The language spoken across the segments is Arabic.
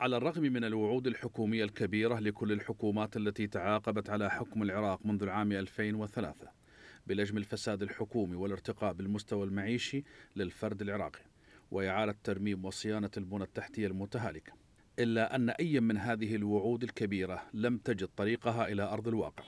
على الرغم من الوعود الحكومية الكبيرة لكل الحكومات التي تعاقبت على حكم العراق منذ العام 2003 بلجم الفساد الحكومي والارتقاء بالمستوى المعيشي للفرد العراقي وإعادة ترميم وصيانة البنى التحتية المتهالكة إلا أن أي من هذه الوعود الكبيرة لم تجد طريقها إلى أرض الواقع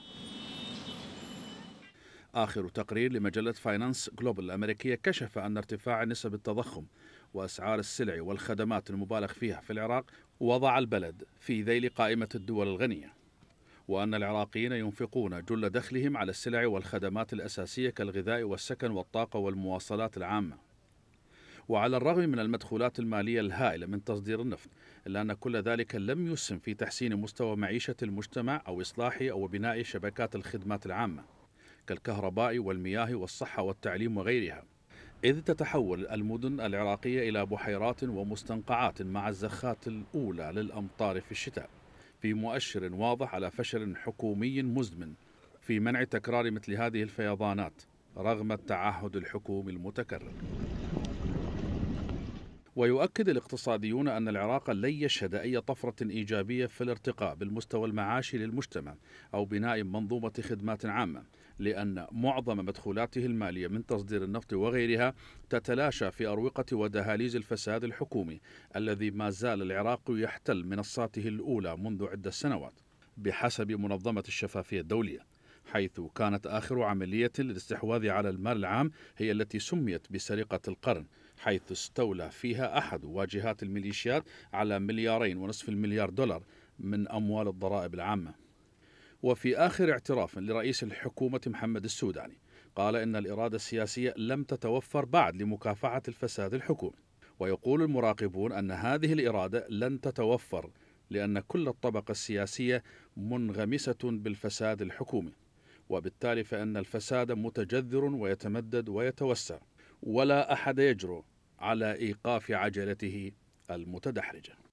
آخر تقرير لمجلة فاينانس جلوبال الأمريكية كشف أن ارتفاع نسب التضخم وأسعار السلع والخدمات المبالغ فيها في العراق وضع البلد في ذيل قائمة الدول الغنية وأن العراقيين ينفقون جل دخلهم على السلع والخدمات الأساسية كالغذاء والسكن والطاقة والمواصلات العامة وعلى الرغم من المدخولات المالية الهائلة من تصدير النفط إلا أن كل ذلك لم يسهم في تحسين مستوى معيشة المجتمع أو إصلاحه أو بناء شبكات الخدمات العامة كالكهرباء والمياه والصحة والتعليم وغيرها إذ تتحول المدن العراقية إلى بحيرات ومستنقعات مع الزخات الأولى للأمطار في الشتاء في مؤشر واضح على فشل حكومي مزمن في منع تكرار مثل هذه الفيضانات رغم التعهد الحكومي المتكرر ويؤكد الاقتصاديون أن العراق لن يشهد أي طفرة إيجابية في الارتقاء بالمستوى المعاشي للمجتمع أو بناء منظومة خدمات عامة لأن معظم مدخولاته المالية من تصدير النفط وغيرها تتلاشى في أروقة ودهاليز الفساد الحكومي الذي ما زال العراق يحتل منصاته الأولى منذ عدة سنوات بحسب منظمة الشفافية الدولية حيث كانت آخر عملية للاستحواذ على المال العام هي التي سميت بسرقة القرن حيث استولى فيها أحد واجهات الميليشيات على مليارين ونصف المليار دولار من أموال الضرائب العامة وفي آخر اعتراف لرئيس الحكومة محمد السوداني قال إن الإرادة السياسية لم تتوفر بعد لمكافحة الفساد الحكومي ويقول المراقبون أن هذه الإرادة لن تتوفر لأن كل الطبقة السياسية منغمسة بالفساد الحكومي وبالتالي فإن الفساد متجذر ويتمدد ويتوسع ولا احد يجرؤ على ايقاف عجلته المتدحرجه